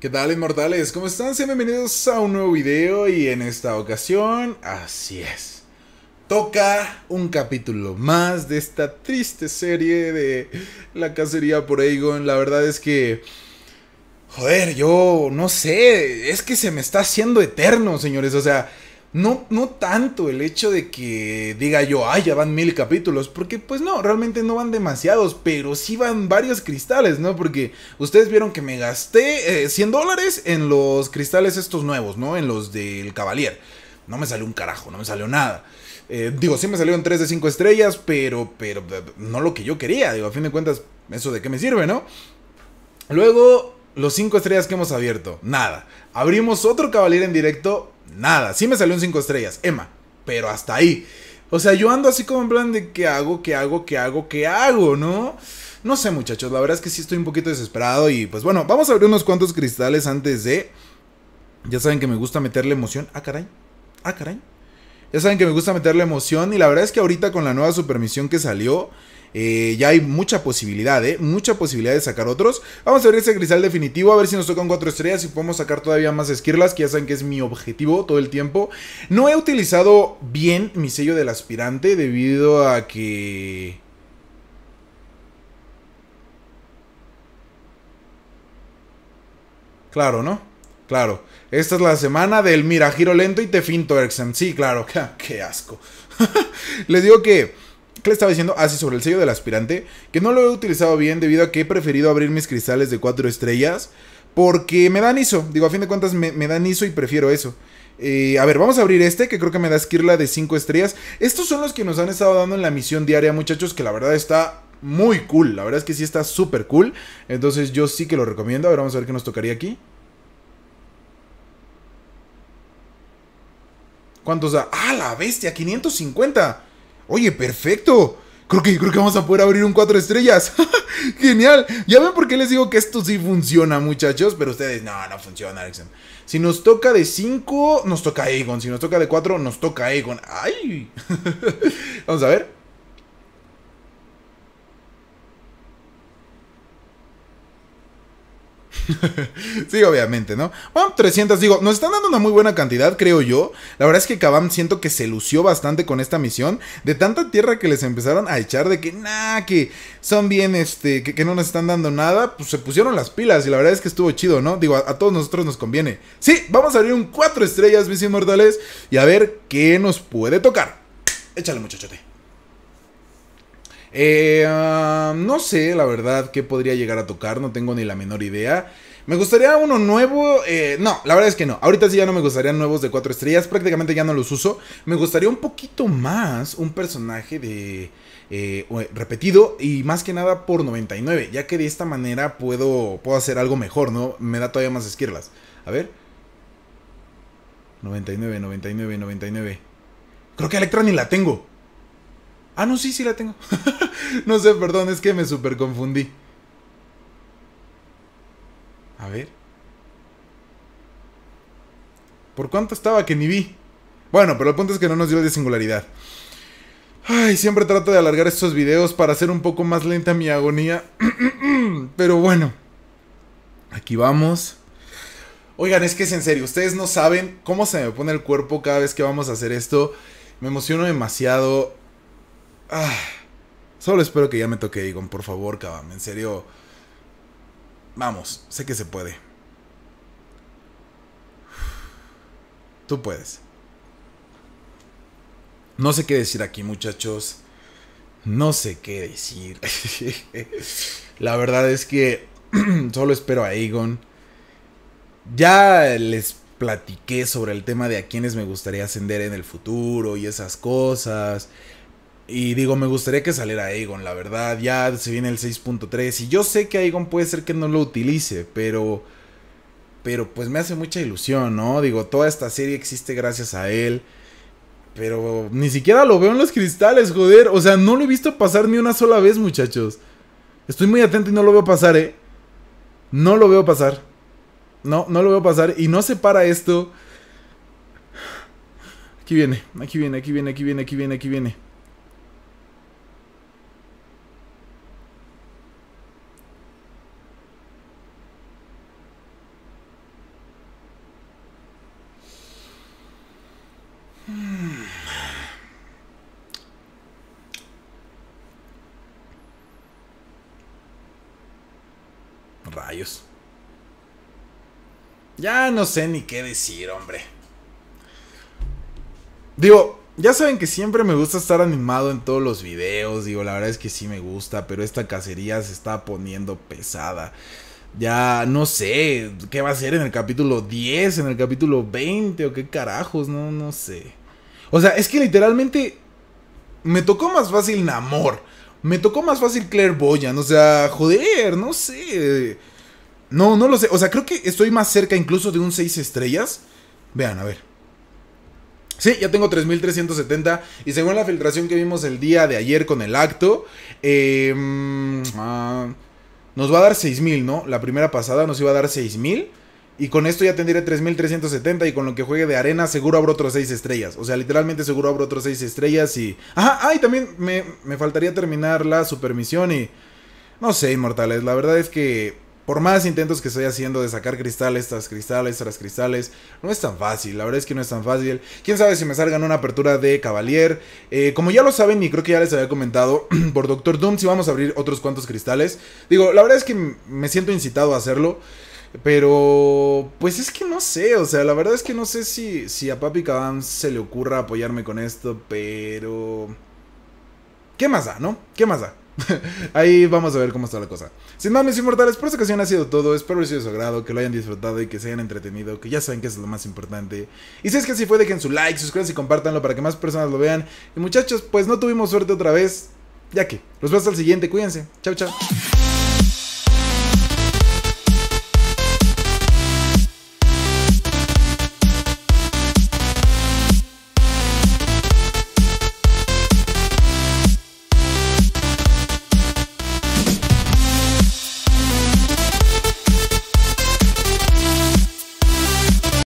¿Qué tal, inmortales? ¿Cómo están? Sean bienvenidos a un nuevo video y en esta ocasión, así es. Toca un capítulo más de esta triste serie de la cacería por Aegon. La verdad es que... Joder, yo no sé, es que se me está haciendo eterno, señores. O sea, no, no tanto el hecho de que diga yo, ay, ya van mil capítulos, porque pues no, realmente no van demasiados, pero sí van varios cristales, ¿no? Porque ustedes vieron que me gasté 100 eh, dólares en los cristales estos nuevos, ¿no? En los del Cavalier. No me salió un carajo, no me salió nada. Eh, digo, sí me salieron 3 de 5 estrellas, pero, pero eh, no lo que yo quería. Digo, a fin de cuentas, ¿eso de qué me sirve, no? Luego, los 5 estrellas que hemos abierto, nada. Abrimos otro caballero en directo, nada. Sí me salió un 5 estrellas, Emma, pero hasta ahí. O sea, yo ando así como en plan de qué hago, qué hago, qué hago, qué hago, ¿no? No sé, muchachos, la verdad es que sí estoy un poquito desesperado y pues bueno, vamos a abrir unos cuantos cristales antes de... Ya saben que me gusta meterle emoción. Ah, caray. Ah, caray. Ya saben que me gusta meterle emoción y la verdad es que ahorita con la nueva supermisión que salió, eh, ya hay mucha posibilidad, ¿eh? Mucha posibilidad de sacar otros. Vamos a ver ese cristal definitivo, a ver si nos tocan cuatro estrellas y podemos sacar todavía más esquirlas, que ya saben que es mi objetivo todo el tiempo. No he utilizado bien mi sello del aspirante debido a que... Claro, ¿no? Claro, esta es la semana del mira, giro lento y te finto, Sí, claro, qué asco. Les digo que, ¿qué le estaba diciendo? Ah, sí, sobre el sello del aspirante, que no lo he utilizado bien debido a que he preferido abrir mis cristales de cuatro estrellas, porque me dan ISO. Digo, a fin de cuentas me, dan ISO y prefiero eso. Eh, a ver, vamos a abrir este que creo que me da Skirla de 5 estrellas. Estos son los que nos han estado dando en la misión diaria, muchachos, que la verdad está muy cool. La verdad es que sí está súper cool. Entonces yo sí que lo recomiendo. A ver, vamos a ver qué nos tocaría aquí. ¿Cuántos da? ¡Ah, la bestia! ¡550! Oye, perfecto. Creo que, creo que vamos a poder abrir un 4 estrellas. Genial. Ya ven por qué les digo que esto sí funciona, muchachos. Pero ustedes, no, no funciona, Erickson. Si nos toca de 5, nos toca Aegon. Si nos toca de 4, nos toca Egon. ¡Ay! vamos a ver. sí, obviamente, ¿no? Bueno, 300, digo, nos están dando una muy buena cantidad, creo yo. La verdad es que Kabam siento que se lució bastante con esta misión. De tanta tierra que les empezaron a echar de que, nah, que son bien, este, que, no nos están dando nada, pues se pusieron las pilas y la verdad es que estuvo chido, ¿no? Digo, a, todos nosotros nos conviene. Sí, vamos a abrir un 4 estrellas, mis inmortales, y a ver qué nos puede tocar. Échale, muchachote. Eh, ah, no sé, la verdad, qué podría llegar a tocar, no tengo ni la menor idea. Me gustaría uno nuevo. Eh, no, la verdad es que no. Ahorita sí ya no me gustaría nuevos de cuatro estrellas. Prácticamente ya no los uso. Me gustaría un poquito más un personaje de. Eh, repetido y más que nada por 99. Ya que de esta manera puedo, puedo hacer algo mejor, ¿no? Me da todavía más esquirlas. A ver. 99, 99, 99. Creo que Electra ni la tengo. Ah, no, sí, sí la tengo. no sé, perdón, es que me super confundí. A ver. ¿Por cuánto estaba que ni vi? Bueno, pero el punto es que no nos dio de singularidad. Ay, siempre trato de alargar estos videos para hacer un poco más lenta mi agonía. pero bueno. Aquí vamos. Oigan, es que es en serio, ustedes no saben cómo se me pone el cuerpo cada vez que vamos a hacer esto. Me emociono demasiado. Ah, solo espero que ya me toque Egon, por favor, cabrón. En serio. Vamos, sé que se puede. Tú puedes. No sé qué decir aquí, muchachos. No sé qué decir. La verdad es que solo espero a Egon. Ya les platiqué sobre el tema de a quienes me gustaría ascender en el futuro y esas cosas. Y digo, me gustaría que saliera Aegon, la verdad. Ya se viene el 6.3. Y yo sé que Aegon puede ser que no lo utilice, pero. Pero pues me hace mucha ilusión, ¿no? Digo, toda esta serie existe gracias a él. Pero ni siquiera lo veo en los cristales, joder. O sea, no lo he visto pasar ni una sola vez, muchachos. Estoy muy atento y no lo veo pasar, ¿eh? No lo veo pasar. No, no lo veo pasar. Y no se para esto. Aquí viene, aquí viene, aquí viene, aquí viene, aquí viene, aquí viene. Ya no sé ni qué decir, hombre. Digo, ya saben que siempre me gusta estar animado en todos los videos. Digo, la verdad es que sí me gusta, pero esta cacería se está poniendo pesada. Ya no sé qué va a ser en el capítulo 10, en el capítulo 20 o qué carajos, no, no sé. O sea, es que literalmente me tocó más fácil Namor. Me tocó más fácil Boyan O sea, joder, no sé. No, no lo sé. O sea, creo que estoy más cerca incluso de un 6 estrellas. Vean, a ver. Sí, ya tengo 3.370. Y según la filtración que vimos el día de ayer con el acto, em, ah, nos va a dar 6.000, ¿no? La primera pasada nos iba a dar 6.000. Y con esto ya tendré 3.370 y con lo que juegue de arena seguro abro otros 6 estrellas. O sea, literalmente seguro abro otros 6 estrellas y... Ajá, ¡Ay! Ah, también me, me faltaría terminar la supermisión y... No sé, inmortales, la verdad es que por más intentos que estoy haciendo de sacar cristales tras cristales tras cristales, no es tan fácil. La verdad es que no es tan fácil. Quién sabe si me salgan una apertura de Cavalier. Eh, como ya lo saben, y creo que ya les había comentado, por Doctor Doom, si vamos a abrir otros cuantos cristales. Digo, la verdad es que me siento incitado a hacerlo. Pero, pues es que no sé, o sea, la verdad es que no sé si, si a Papi Cabán se le ocurra apoyarme con esto, pero... ¿Qué más da, no? ¿Qué más da? Ahí vamos a ver cómo está la cosa. Sin más, mis inmortales, por esta ocasión ha sido todo. Espero que sido que lo hayan disfrutado y que se hayan entretenido, que ya saben que es lo más importante. Y si es que así fue, dejen su like, suscríbanse y compartanlo para que más personas lo vean. Y muchachos, pues no tuvimos suerte otra vez, ya que los vemos hasta el siguiente. Cuídense. Chao, chao.